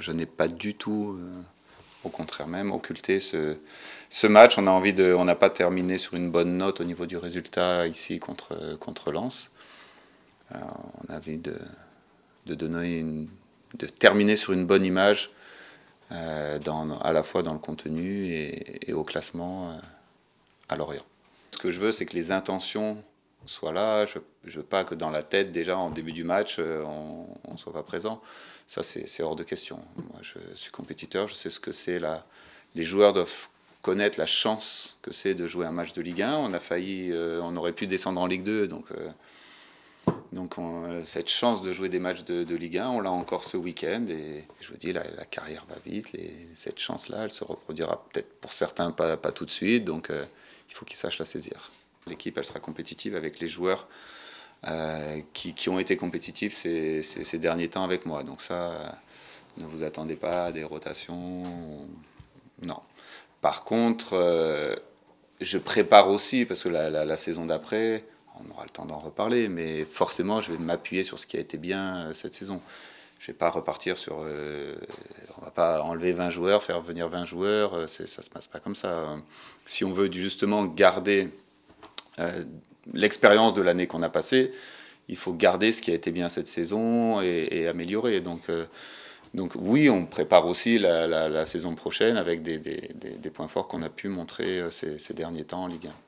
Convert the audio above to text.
je n'ai pas du tout, euh, au contraire même, occulté ce, ce match. On a envie de, on n'a pas terminé sur une bonne note au niveau du résultat ici contre contre Lens. Euh, on a envie de, donner une, de terminer sur une bonne image, euh, dans, à la fois dans le contenu et, au classement à Lorient. Ce que je veux, c'est que les intentions soit là. Je ne veux pas que dans la tête, déjà en début du match, euh, on ne soit pas présent. Ça, c'est hors de question. Moi, je suis compétiteur, je sais ce que c'est. Les joueurs doivent connaître la chance que c'est de jouer un match de Ligue 1. On a failli, euh, on aurait pu descendre en Ligue 2, donc, euh, donc cette chance de jouer des matchs de, Ligue 1, on l'a encore ce week-end. Et je vous dis, la, carrière va vite. cette chance-là, elle se reproduira peut-être pour certains pas, tout de suite, donc il faut qu'ils sachent la saisir. L'équipe, elle sera compétitive avec les joueurs euh, qui, ont été compétitifs ces, ces, derniers temps avec moi. Donc ça, euh, ne vous attendez pas à des rotations. Non. Par contre, euh, je prépare aussi, parce que la, saison d'après, on aura le temps d'en reparler, mais forcément, je vais m'appuyer sur ce qui a été bien cette saison. Je ne vais pas repartir sur... on va pas enlever 20 joueurs, faire venir 20 joueurs, ça ne se passe pas comme ça. Si on veut justement garder euh, l'expérience de l'année qu'on a passée, il faut garder ce qui a été bien cette saison et, améliorer. Donc, euh, donc oui, on prépare aussi la, saison prochaine avec des, points forts qu'on a pu montrer euh, ces, ces derniers temps en Ligue 1.